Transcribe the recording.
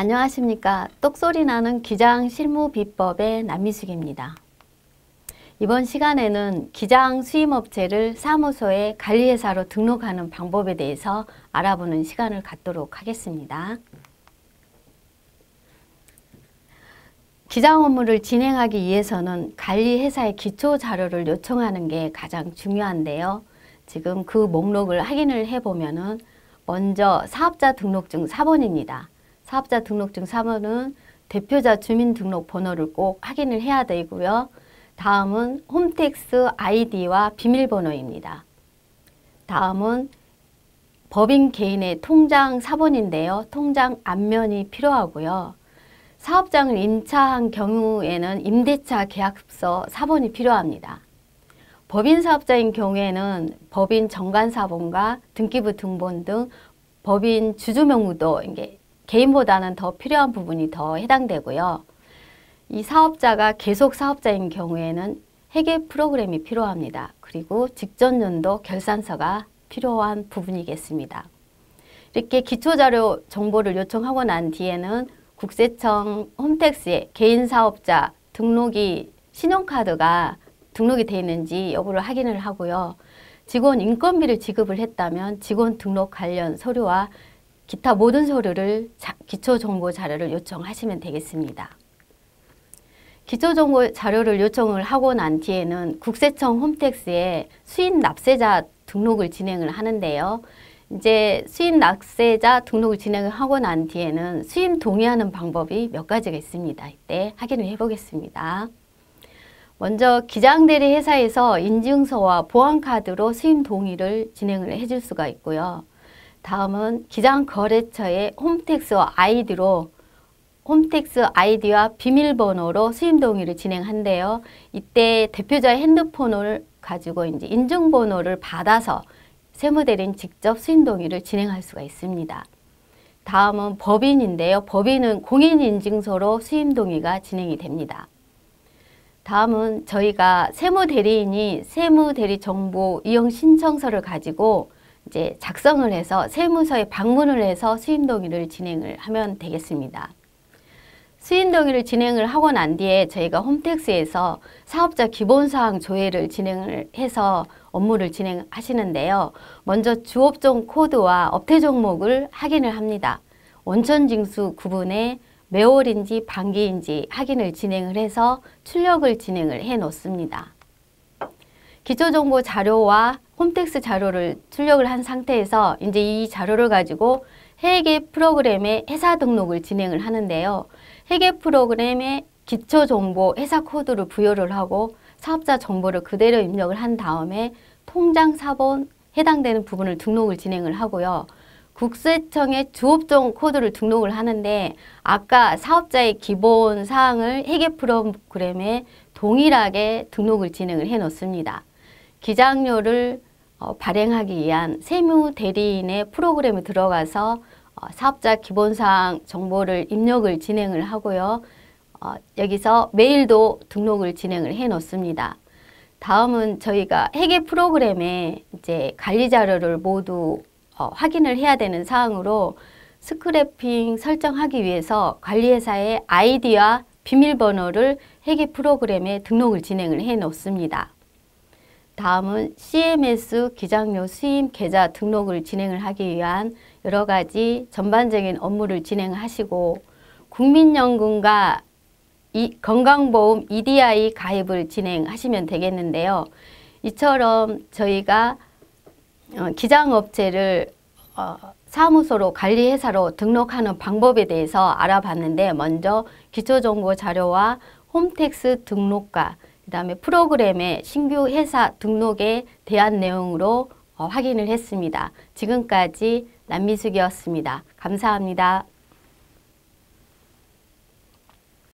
안녕하십니까. 똑소리 나는 기장 실무 비법의 남미숙입니다. 이번 시간에는 기장 수임업체를 사무소의 관리회사로 등록하는 방법에 대해서 알아보는 시간을 갖도록 하겠습니다. 기장 업무를 진행하기 위해서는 관리회사의 기초 자료를 요청하는 게 가장 중요한데요. 지금 그 목록을 확인을 해보면 은 먼저 사업자 등록증 4번입니다. 사업자 등록증 3호는 대표자 주민등록번호를 꼭 확인을 해야 되고요. 다음은 홈택스 아이디와 비밀번호입니다. 다음은 법인 개인의 통장 사본인데요. 통장 안면이 필요하고요. 사업장을 임차한 경우에는 임대차 계약서 사본이 필요합니다. 법인 사업자인 경우에는 법인 정관 사본과 등기부 등본 등 법인 주주 명의도 개인보다는 더 필요한 부분이 더 해당되고요. 이 사업자가 계속 사업자인 경우에는 회계 프로그램이 필요합니다. 그리고 직전 연도 결산서가 필요한 부분이겠습니다. 이렇게 기초자료 정보를 요청하고 난 뒤에는 국세청 홈택스에 개인사업자 등록이 신용카드가 등록이 돼 있는지 여부를 확인을 하고요. 직원 인건비를 지급을 했다면 직원 등록 관련 서류와 기타 모든 서류를 자, 기초정보 자료를 요청하시면 되겠습니다. 기초정보 자료를 요청을 하고 난 뒤에는 국세청 홈택스에 수인 납세자 등록을 진행을 하는데요. 이제 수임 낙세자 등록을 진행을 하고 난 뒤에는 수임 동의하는 방법이 몇 가지가 있습니다. 이때 확인을 해보겠습니다. 먼저 기장대리 회사에서 인증서와 보안카드로 수임 동의를 진행을 해줄 수가 있고요. 다음은 기장거래처의 홈택스 아이디로 홈택스 아이디와 비밀번호로 수임 동의를 진행한대요. 이때 대표자의 핸드폰을 가지고 이제 인증번호를 받아서 세무대리인 직접 수임 동의를 진행할 수가 있습니다. 다음은 법인인데요. 법인은 공인인증서로 수임 동의가 진행이 됩니다. 다음은 저희가 세무대리인이 세무대리 정보 이용 신청서를 가지고 이제 작성을 해서 세무서에 방문을 해서 수임 동의를 진행을 하면 되겠습니다. 수임 동의를 진행을 하고 난 뒤에 저희가 홈택스에서 사업자 기본사항 조회를 진행을 해서 업무를 진행하시는데요. 먼저 주업종 코드와 업태 종목을 확인을 합니다. 원천징수 구분에 매월인지 반기인지 확인을 진행을 해서 출력을 진행을 해 놓습니다. 기초정보 자료와 홈텍스 자료를 출력을 한 상태에서 이제 이 자료를 가지고 회계 프로그램의 회사 등록을 진행을 하는데요. 회계 프로그램의 기초 정보 회사 코드를 부여를 하고 사업자 정보를 그대로 입력을 한 다음에 통장 사본 해당되는 부분을 등록을 진행을 하고요. 국세청의 주업종 코드를 등록을 하는데 아까 사업자의 기본 사항을 회계 프로그램에 동일하게 등록을 진행을 해 놓습니다. 기장료를 어, 발행하기 위한 세무 대리인의 프로그램에 들어가서 어, 사업자 기본사항 정보를 입력을 진행을 하고요. 어, 여기서 메일도 등록을 진행을 해 놓습니다. 다음은 저희가 회계 프로그램에 이제 관리 자료를 모두 어, 확인을 해야 되는 사항으로 스크래핑 설정하기 위해서 관리회사의 아이디와 비밀번호를 회계 프로그램에 등록을 진행을 해 놓습니다. 다음은 CMS 기장료 수임 계좌 등록을 진행을 하기 위한 여러 가지 전반적인 업무를 진행하시고 국민연금과 건강보험 EDI 가입을 진행하시면 되겠는데요. 이처럼 저희가 어, 기장업체를 어, 사무소로 관리회사로 등록하는 방법에 대해서 알아봤는데 먼저 기초정보 자료와 홈택스 등록과 그 다음에 프로그램의 신규 회사 등록에 대한 내용으로 어, 확인을 했습니다. 지금까지 남미숙이었습니다. 감사합니다.